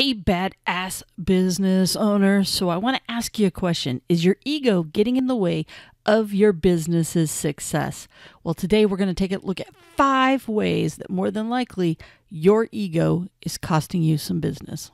Hey, badass business owner. So, I want to ask you a question Is your ego getting in the way of your business's success? Well, today we're going to take a look at five ways that more than likely your ego is costing you some business.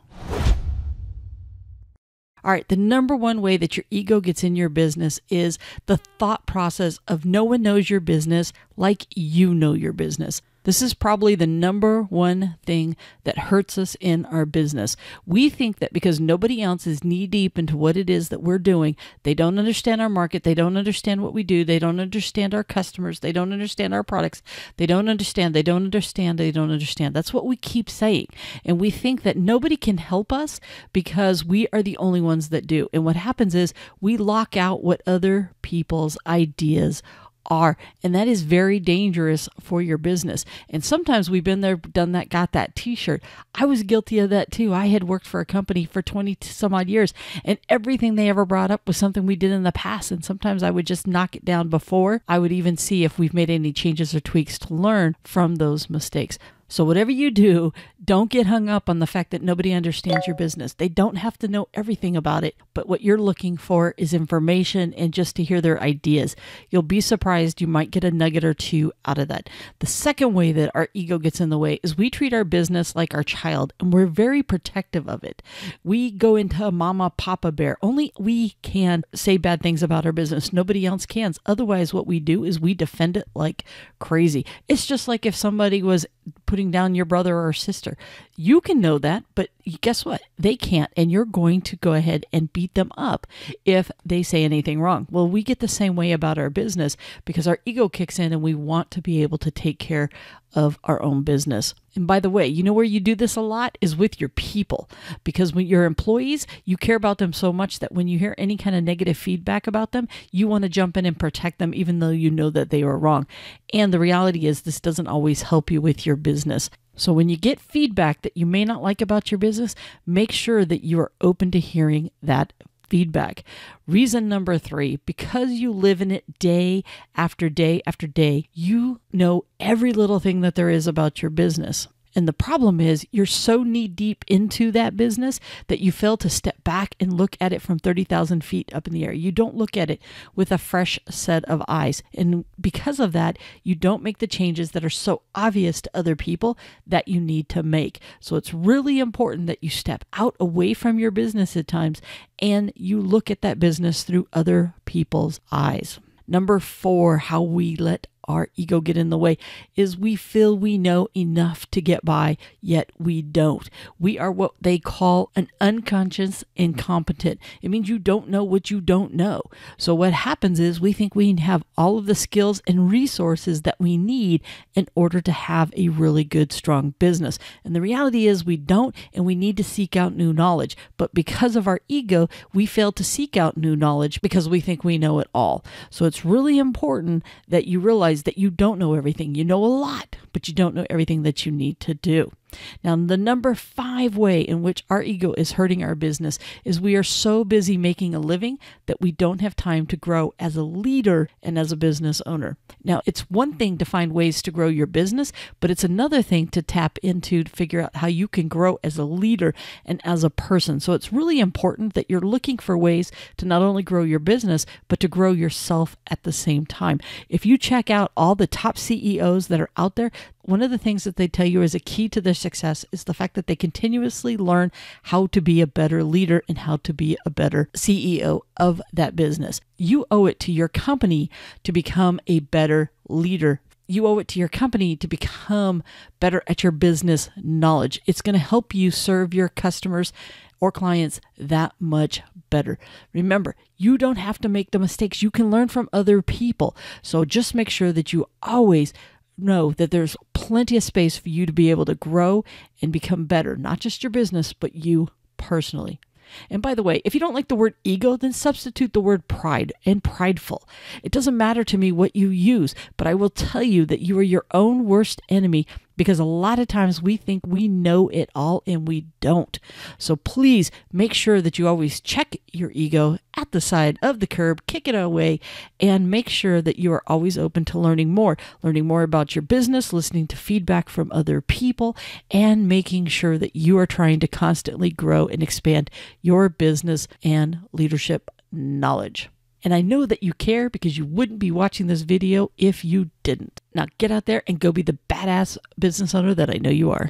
All right, the number one way that your ego gets in your business is the thought process of no one knows your business like you know your business. This is probably the number one thing that hurts us in our business. We think that because nobody else is knee deep into what it is that we're doing, they don't understand our market, they don't understand what we do, they don't understand our customers, they don't understand our products, they don't understand, they don't understand, they don't understand. That's what we keep saying. And we think that nobody can help us because we are the only ones that do. And what happens is we lock out what other people's ideas are are. And that is very dangerous for your business. And sometimes we've been there, done that, got that t shirt. I was guilty of that too. I had worked for a company for 20 some odd years, and everything they ever brought up was something we did in the past. And sometimes I would just knock it down before I would even see if we've made any changes or tweaks to learn from those mistakes. So, whatever you do, don't get hung up on the fact that nobody understands your business. They don't have to know everything about it, but what you're looking for is information and just to hear their ideas. You'll be surprised you might get a nugget or two out of that. The second way that our ego gets in the way is we treat our business like our child and we're very protective of it. We go into mama, papa bear. Only we can say bad things about our business, nobody else can. Otherwise, what we do is we defend it like crazy. It's just like if somebody was putting down your brother or sister. You can know that, but guess what? They can't. And you're going to go ahead and beat them up if they say anything wrong. Well, we get the same way about our business because our ego kicks in and we want to be able to take care of our own business. And by the way, you know where you do this a lot is with your people because when your employees, you care about them so much that when you hear any kind of negative feedback about them, you want to jump in and protect them even though you know that they are wrong. And the reality is this doesn't always help you with your business. So when you get feedback that you may not like about your business, make sure that you are open to hearing that feedback. Reason number three because you live in it day after day after day, you know every little thing that there is about your business. And the problem is, you're so knee deep into that business that you fail to step back and look at it from 30,000 feet up in the air. You don't look at it with a fresh set of eyes. And because of that, you don't make the changes that are so obvious to other people that you need to make. So it's really important that you step out away from your business at times and you look at that business through other people's eyes. Number four, how we let our ego get in the way is we feel we know enough to get by, yet we don't. We are what they call an unconscious incompetent. It means you don't know what you don't know. So what happens is we think we have all of the skills and resources that we need in order to have a really good, strong business. And the reality is we don't, and we need to seek out new knowledge. But because of our ego, we fail to seek out new knowledge because we think we know it all. So it's really important that you realize realize that you don't know everything. You know a lot, but you don't know everything that you need to do. Now, the number five way in which our ego is hurting our business is we are so busy making a living that we don't have time to grow as a leader and as a business owner. Now, it's one thing to find ways to grow your business, but it's another thing to tap into to figure out how you can grow as a leader and as a person. So, it's really important that you're looking for ways to not only grow your business, but to grow yourself at the same time. If you check out all the top CEOs that are out there, one of the things that they tell you is a key to their success is the fact that they continuously learn how to be a better leader and how to be a better CEO of that business. You owe it to your company to become a better leader. You owe it to your company to become better at your business knowledge. It's going to help you serve your customers or clients that much better. Remember, you don't have to make the mistakes. You can learn from other people. So just make sure that you always know that there's plenty of space for you to be able to grow and become better, not just your business, but you personally. And by the way, if you don't like the word ego, then substitute the word pride and prideful. It doesn't matter to me what you use, but I will tell you that you are your own worst enemy because a lot of times we think we know it all and we don't. So please make sure that you always check your ego at the side of the curb, kick it away, and make sure that you are always open to learning more, learning more about your business, listening to feedback from other people, and making sure that you are trying to constantly grow and expand your business and leadership knowledge. And I know that you care because you wouldn't be watching this video if you didn't. Now get out there and go be the badass business owner that I know you are.